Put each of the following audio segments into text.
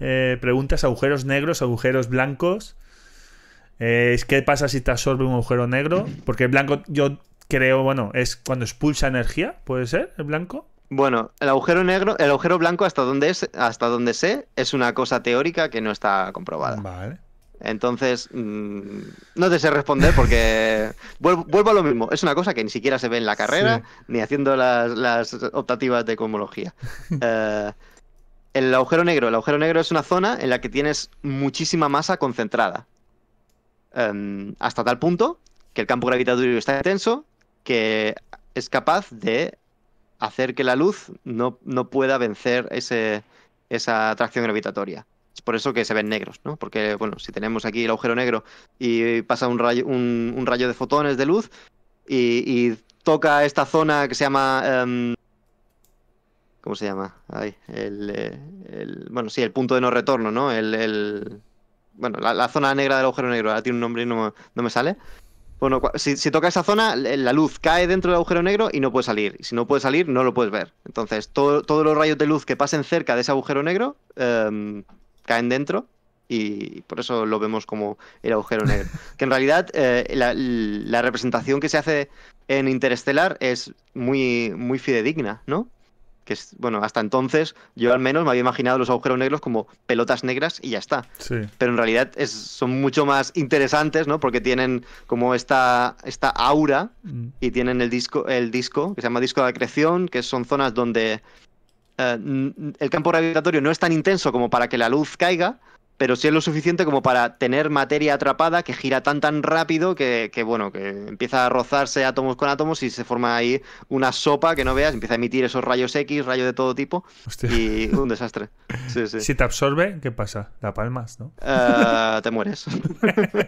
Eh, preguntas, agujeros negros, agujeros blancos. Eh, qué pasa si te absorbe un agujero negro, porque el blanco yo creo, bueno, es cuando expulsa energía, puede ser, el blanco. Bueno, el agujero negro, el agujero blanco hasta donde es, hasta donde sé, es una cosa teórica que no está comprobada. Vale. Entonces, mm, no te sé responder porque vuelvo, a lo mismo. Es una cosa que ni siquiera se ve en la carrera ni haciendo las, las optativas de cosmología. eh, El agujero negro. El negro es una zona en la que tienes muchísima masa concentrada. Em, hasta tal punto que el campo gravitatorio está intenso que es capaz de hacer que la luz no, no pueda vencer ese, esa atracción gravitatoria. Es por eso que se ven negros, ¿no? Porque, bueno, si tenemos aquí el agujero negro y pasa un rayo, un, rayo de fotones de luz y, toca esta zona que se llama em, ¿Cómo se llama? Ay, eh, el, bueno, sí, el punto de no retorno, ¿no? El, bueno, la, zona negra del agujero negro, ahora tiene un nombre y no, me sale. Bueno, si, toca esa zona, la luz cae dentro del agujero negro y no puede salir. Y si no puede salir, no lo puedes ver. Entonces, todos los rayos de luz que pasen cerca de ese agujero negro em, caen dentro y por eso lo vemos como el agujero negro. que en realidad eh, la, representación que se hace en Interestelar es muy, muy fidedigna, ¿no? que es, bueno, hasta entonces yo al menos me había imaginado los agujeros negros como pelotas negras y ya está. Pero en realidad son mucho más interesantes, ¿no? Porque tienen como esta, aura mm. y tienen el disco, el disco, que se llama disco de acreción, que son zonas donde eh, el campo gravitatorio no es tan intenso como para que la luz caiga, pero sí es lo suficiente como para tener materia atrapada que gira tan tan rápido que, bueno, que empieza a rozarse átomos con átomos y se forma ahí una sopa que no veas, empieza a emitir esos rayos X, rayos de todo tipo Hostia. y un desastre. Si te absorbe, ¿qué pasa? La palmas, ¿no? Eh, te mueres.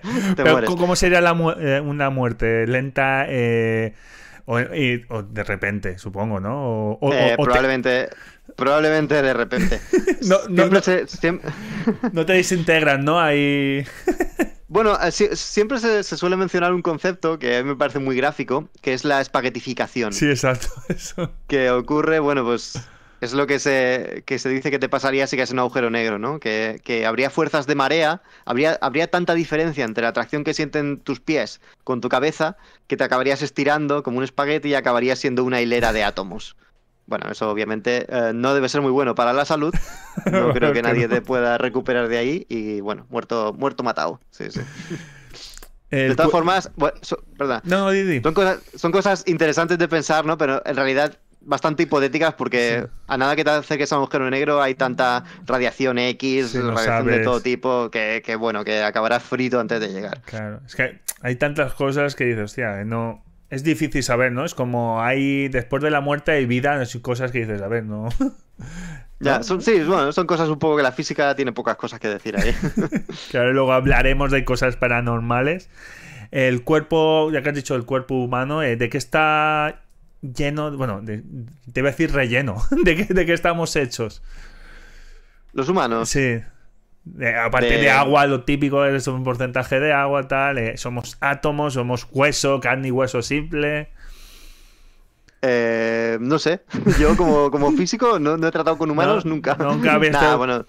pero, ¿Cómo sería eh, una muerte? ¿Lenta? Eh, o, de repente, supongo, ¿no? O, probablemente. Probablemente de repente. no, te desintegran, ¿no? Ahí... bueno, eh, siempre se, suele mencionar un concepto que a mí me parece muy gráfico, que es la espaguetificación. Sí, exacto. Que ocurre, bueno, pues es lo que se, que se dice que te pasaría si caes en un agujero negro, ¿no? Que, habría fuerzas de marea, habría, habría tanta diferencia entre la atracción que sienten tus pies con tu cabeza que te acabarías estirando como un espagueti y acabarías siendo una hilera de átomos. Bueno, eso obviamente eh, no debe ser muy bueno para la salud. No creo que nadie te pueda recuperar de ahí y bueno, muerto, muerto matado. Sí, sí. De todas formas, No, Didi. Son, cosas, interesantes de pensar, ¿no? Pero en realidad bastante hipotéticas porque a nada que te hace que sea un agujero negro hay tanta radiación X, radiación de todo tipo, que, que, bueno, que acabarás frito antes de llegar. Claro, es que hay tantas cosas que dices, hostia, eh, no, es difícil saber, ¿no? Es como hay, después de la muerte hay vida, cosas que dices, a ver, ¿no? Ya, sí, bueno, son cosas un poco que la física tiene pocas cosas que decir ahí. claro, luego hablaremos de cosas paranormales. El cuerpo, ya que has dicho el cuerpo humano, eh, ¿de qué está lleno? Bueno, de, te decir relleno. ¿De qué, ¿De qué estamos hechos? Los humanos. Sí. A aparte de... agua, lo típico es un porcentaje de agua, tal. Eh, somos átomos, somos hueso, carne y hueso simple. Eh, no sé, yo como, físico no, he tratado con humanos nunca. Nunca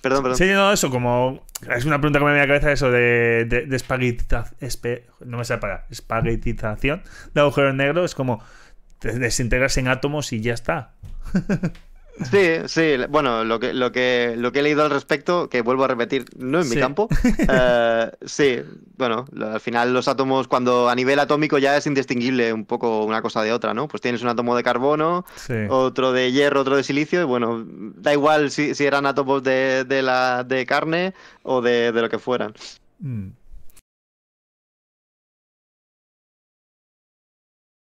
Perdón, perdón. Sí, no, eso como... Es una pregunta que me viene a la cabeza eso de, espaguetización... No me para... Espaguetización de agujeros negros. Es como desintegrarse en átomos y ya está. Sí, sí, bueno, lo que, lo, que, lo que he leído al respecto, que vuelvo a repetir, no en mi campo, eh, sí, bueno, al final los átomos cuando a nivel atómico ya es indistinguible un poco una cosa de otra, ¿no? Pues tienes un átomo de carbono, otro de hierro, otro de silicio, y bueno, da igual si, si eran átomos de, de, la, de carne o de, lo que fueran. Mm.